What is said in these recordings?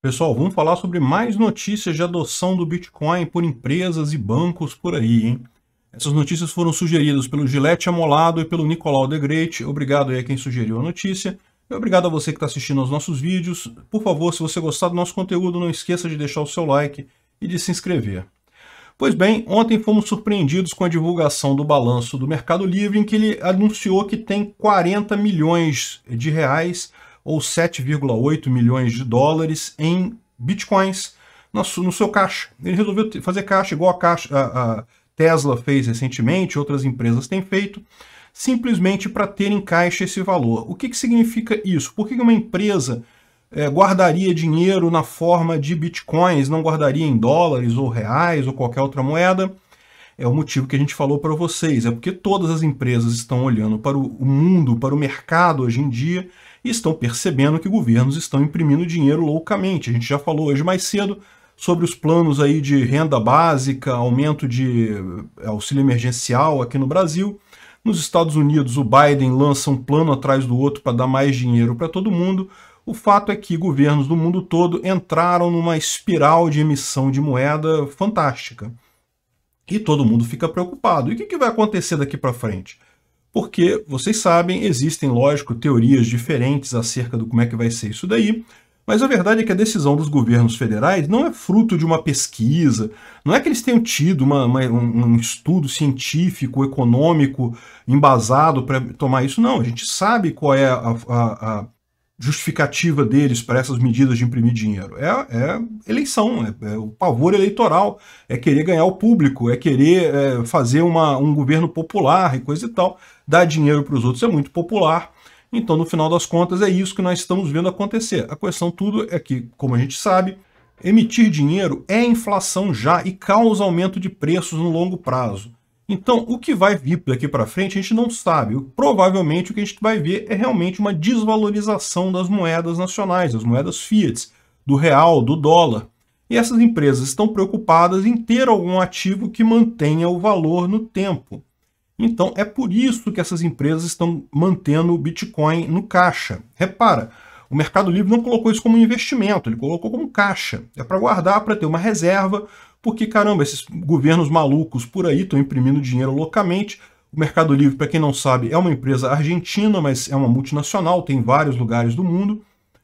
Pessoal, vamos falar sobre mais notícias de adoção do Bitcoin por empresas e bancos por aí, hein? Essas notícias foram sugeridas pelo Gillette Amolado e pelo Nicolau De Great. Obrigado aí a quem sugeriu a notícia. E obrigado a você que está assistindo aos nossos vídeos. Por favor, se você gostar do nosso conteúdo, não esqueça de deixar o seu like e de se inscrever. Pois bem, ontem fomos surpreendidos com a divulgação do balanço do Mercado Livre, em que ele anunciou que tem 40 milhões de reais ou 7,8 milhões de dólares em bitcoins no, no seu caixa. Ele resolveu fazer caixa igual a, caixa, a, Tesla fez recentemente, outras empresas têm feito, simplesmente para ter em caixa esse valor. O que, que significa isso? Por que, uma empresa é, guardaria dinheiro na forma de bitcoins, não guardaria em dólares ou reais ou qualquer outra moeda? é o motivo que a gente falou para vocês. É porque todas as empresas estão olhando para o mundo, para o mercado hoje em dia, e estão percebendo que governos estão imprimindo dinheiro loucamente. A gente já falou hoje mais cedo sobre os planos aí de renda básica, aumento de eh, auxílio emergencial aqui no Brasil. Nos Estados Unidos, o Biden lança um plano atrás do outro para dar mais dinheiro para todo mundo. O fato é que governos do mundo todo entraram numa espiral de emissão de moeda fantástica. E todo mundo fica preocupado. E o que, que vai acontecer daqui para frente? porque vocês sabem, existem, lógico, teorias diferentes acerca do como é que vai ser isso daí, mas a verdade é que a decisão dos governos federais não é fruto de uma pesquisa, não é que eles tenham tido uma, uma, um estudo científico, econômico, embasado para tomar isso, não. A gente sabe qual é a, a, a justificativa deles para essas medidas de imprimir dinheiro? É, é eleição, é, é, o pavor eleitoral, é querer ganhar o público, é querer é, fazer uma, um governo popular e coisa e tal. Dar dinheiro para os outros é muito popular. Então, no final das contas, é isso que nós estamos vendo acontecer. A questão tudo é que, como a gente sabe, emitir dinheiro é inflação já e causa aumento de preços no longo prazo. Então, o que vai vir daqui para frente, a gente não sabe. Provavelmente o que a gente vai ver é realmente uma desvalorização das moedas nacionais, das moedas fiat, do real, do dólar. E essas empresas estão preocupadas em ter algum ativo que mantenha o valor no tempo. Então, é por isso que essas empresas estão mantendo o Bitcoin no caixa. Repara, o Mercado Livre não colocou isso como investimento, ele colocou como caixa. É para guardar, para ter uma reserva, porque caramba, esses governos malucos por aí estão imprimindo dinheiro loucamente. O Mercado Livre, para quem não sabe, é uma empresa argentina, mas é uma multinacional, tem vários lugares do mundo.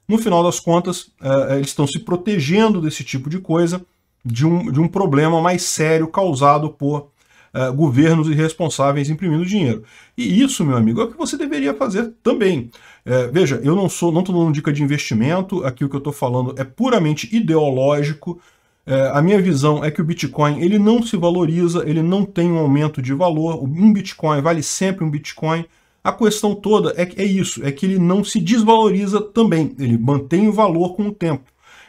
No final das contas, é, é, eles estão se protegendo desse tipo de coisa, de um, de um problema mais sério causado por Uh, governos irresponsáveis imprimindo dinheiro. E isso, meu amigo, é o que você deveria fazer também. Uh, veja, eu não sou, não estou dando dica de investimento, aqui o que eu estou falando é puramente ideológico, é, a minha visão é que o Bitcoin ele não se valoriza, ele não tem um aumento de valor. Um Bitcoin vale sempre um Bitcoin. A questão toda é, é isso, é que ele não se desvaloriza também, ele mantém o valor com o tempo.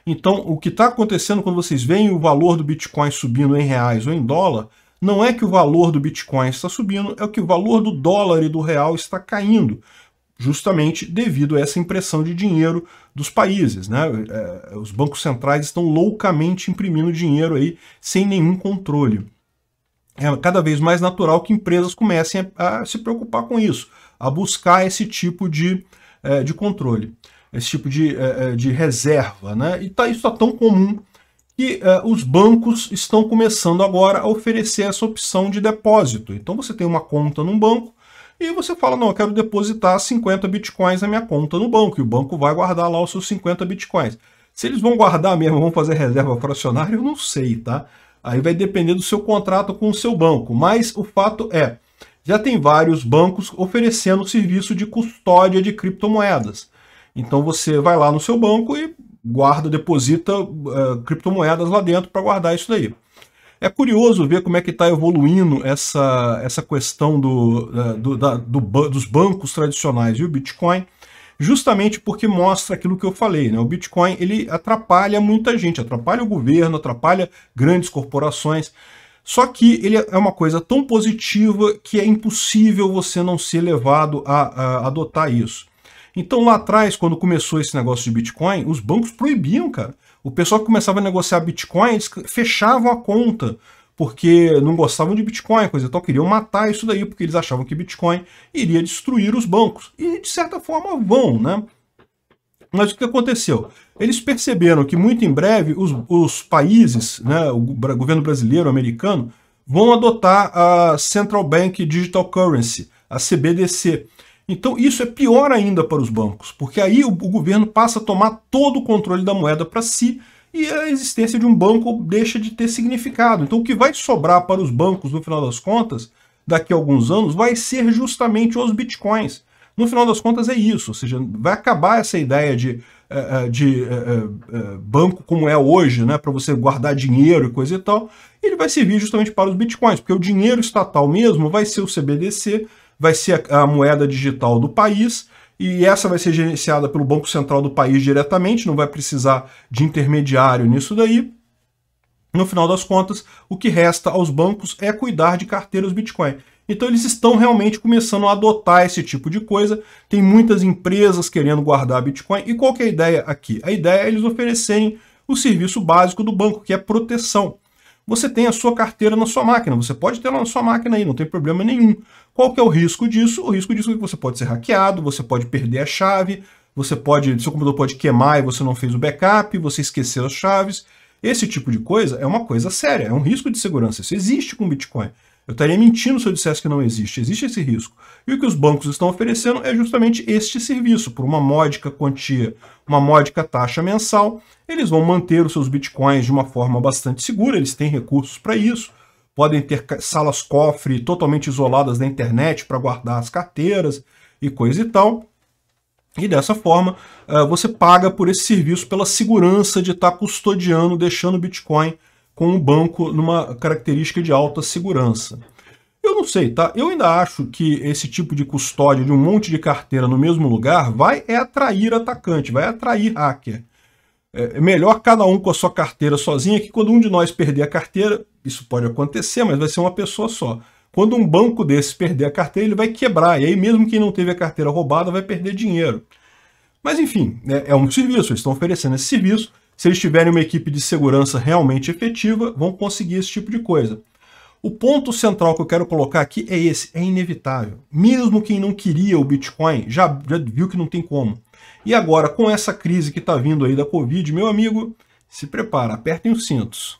Então, o que está acontecendo quando vocês veem o valor do Bitcoin subindo em reais ou em dólar, não é que o valor do Bitcoin está subindo, é que o valor do dólar e do real está caindo justamente devido a essa impressão de dinheiro dos países. Né? É, os bancos centrais estão loucamente imprimindo dinheiro aí sem nenhum controle. É cada vez mais natural que empresas comecem a, se preocupar com isso, a buscar esse tipo de, é, de controle, esse tipo de, é, de reserva. Né? E tá, isso está tão comum que os bancos estão começando agora a oferecer essa opção de depósito. Então você tem uma conta num banco, e você fala, não, eu quero depositar 50 bitcoins na minha conta no banco, e o banco vai guardar lá os seus 50 bitcoins. Se eles vão guardar mesmo, vão fazer reserva fracionária, eu não sei, tá? Aí vai depender do seu contrato com o seu banco. Mas o fato é, já tem vários bancos oferecendo serviço de custódia de criptomoedas. Então você vai lá no seu banco e guarda, deposita uh, criptomoedas lá dentro para guardar isso daí. É curioso ver como é que está evoluindo essa, essa questão do, do, da, do, dos bancos tradicionais e o Bitcoin, justamente porque mostra aquilo que eu falei. Né? O Bitcoin ele atrapalha muita gente, atrapalha o governo, atrapalha grandes corporações. Só que ele é uma coisa tão positiva que é impossível você não ser levado a, a adotar isso. Então lá atrás, quando começou esse negócio de Bitcoin, os bancos proibiam, cara. O pessoal que começava a negociar Bitcoin, eles fechavam a conta, porque não gostavam de Bitcoin, coisa tal, queriam matar isso daí, porque eles achavam que Bitcoin iria destruir os bancos. E, de certa forma, vão, né? Mas o que aconteceu? Eles perceberam que muito em breve os, os países, né, o governo brasileiro, americano, vão adotar a Central Bank Digital Currency, a CBDC. Então isso é pior ainda para os bancos, porque aí o, o governo passa a tomar todo o controle da moeda para si e a existência de um banco deixa de ter significado. Então o que vai sobrar para os bancos no final das contas, daqui a alguns anos, vai ser justamente os bitcoins. No final das contas é isso, ou seja, vai acabar essa ideia de, eh, eh, de eh, banco como é hoje, né, para você guardar dinheiro e coisa e tal, ele vai servir justamente para os bitcoins, porque o dinheiro estatal mesmo vai ser o CBDC, vai ser a, a moeda digital do país e essa vai ser gerenciada pelo Banco Central do país diretamente, não vai precisar de intermediário nisso daí. No final das contas, o que resta aos bancos é cuidar de carteiras Bitcoin. Então eles estão realmente começando a adotar esse tipo de coisa. Tem muitas empresas querendo guardar Bitcoin. E qual é a ideia aqui? A ideia é eles oferecerem o serviço básico do banco, que é proteção você tem a sua carteira na sua máquina. Você pode ter ela na sua máquina aí, não tem problema nenhum. Qual que é o risco disso? O risco disso é que você pode ser hackeado, você pode perder a chave, você pode, seu computador pode queimar e você não fez o backup, você esqueceu as chaves. Esse tipo de coisa é uma coisa séria, é um risco de segurança. Isso existe com Bitcoin. Eu estaria mentindo se eu dissesse que não existe. Existe esse risco. E o que os bancos estão oferecendo é justamente este serviço. Por uma módica quantia, uma módica taxa mensal, eles vão manter os seus bitcoins de uma forma bastante segura, eles têm recursos para isso. Podem ter salas cofre totalmente isoladas da internet para guardar as carteiras e coisa e tal. E dessa forma, eh, você paga por esse serviço pela segurança de estar custodiando, deixando o Bitcoin com o banco numa característica de alta segurança. Eu não sei, tá? Eu ainda acho que esse tipo de custódia de um monte de carteira no mesmo lugar vai é atrair atacante, vai atrair hacker. É, é melhor cada um com a sua carteira sozinha que quando um de nós perder a carteira, isso pode acontecer, mas vai ser uma pessoa só. Quando um banco desse perder a carteira, ele vai quebrar. E aí mesmo quem não teve a carteira roubada vai perder dinheiro. Mas enfim, é, é um serviço, eles estão oferecendo esse serviço. Se eles tiverem uma equipe de segurança realmente efetiva, vão conseguir esse tipo de coisa. O ponto central que eu quero colocar aqui é esse, é inevitável. Mesmo quem não queria o Bitcoin já, já viu que não tem como. E agora, com essa crise que está vindo aí da Covid, meu amigo, se prepara, apertem os cintos.